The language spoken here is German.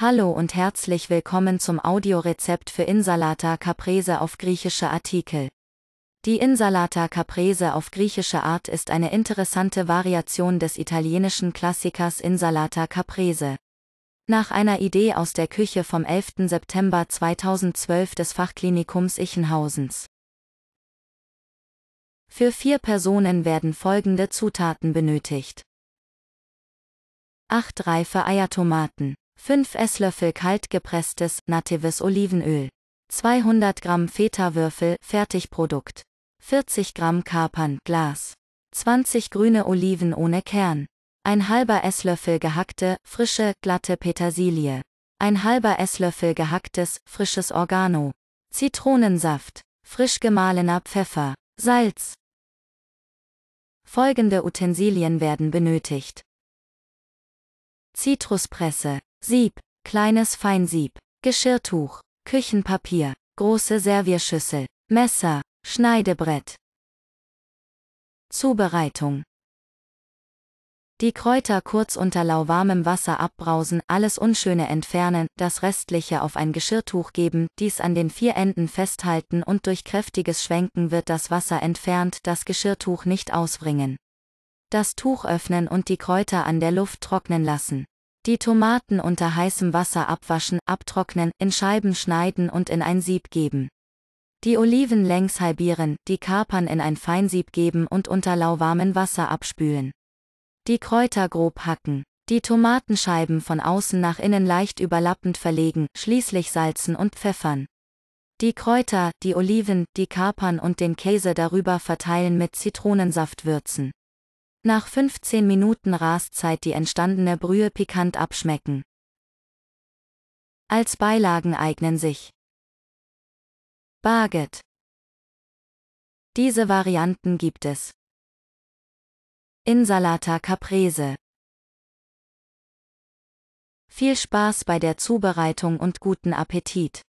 Hallo und herzlich willkommen zum Audiorezept für Insalata Caprese auf griechische Artikel. Die Insalata Caprese auf griechische Art ist eine interessante Variation des italienischen Klassikers Insalata Caprese. Nach einer Idee aus der Küche vom 11. September 2012 des Fachklinikums Ichenhausens. Für vier Personen werden folgende Zutaten benötigt. 8 reife Eiertomaten 5 Esslöffel kaltgepresstes, natives Olivenöl, 200 Gramm Feta-Würfel, Fertigprodukt, 40 Gramm Kapern, Glas, 20 grüne Oliven ohne Kern, ein halber Esslöffel gehackte, frische, glatte Petersilie, ein halber Esslöffel gehacktes, frisches Organo, Zitronensaft, frisch gemahlener Pfeffer, Salz. Folgende Utensilien werden benötigt. Zitruspresse, Sieb, kleines Feinsieb, Geschirrtuch, Küchenpapier, große Servierschüssel, Messer, Schneidebrett. Zubereitung. Die Kräuter kurz unter lauwarmem Wasser abbrausen, alles Unschöne entfernen, das Restliche auf ein Geschirrtuch geben, dies an den vier Enden festhalten und durch kräftiges Schwenken wird das Wasser entfernt, das Geschirrtuch nicht ausbringen. Das Tuch öffnen und die Kräuter an der Luft trocknen lassen. Die Tomaten unter heißem Wasser abwaschen, abtrocknen, in Scheiben schneiden und in ein Sieb geben. Die Oliven längs halbieren, die Kapern in ein Feinsieb geben und unter lauwarmen Wasser abspülen. Die Kräuter grob hacken. Die Tomatenscheiben von außen nach innen leicht überlappend verlegen, schließlich salzen und pfeffern. Die Kräuter, die Oliven, die Kapern und den Käse darüber verteilen mit Zitronensaft würzen. Nach 15 Minuten Rastzeit die entstandene Brühe pikant abschmecken. Als Beilagen eignen sich Barget. Diese Varianten gibt es. Insalata Caprese. Viel Spaß bei der Zubereitung und guten Appetit!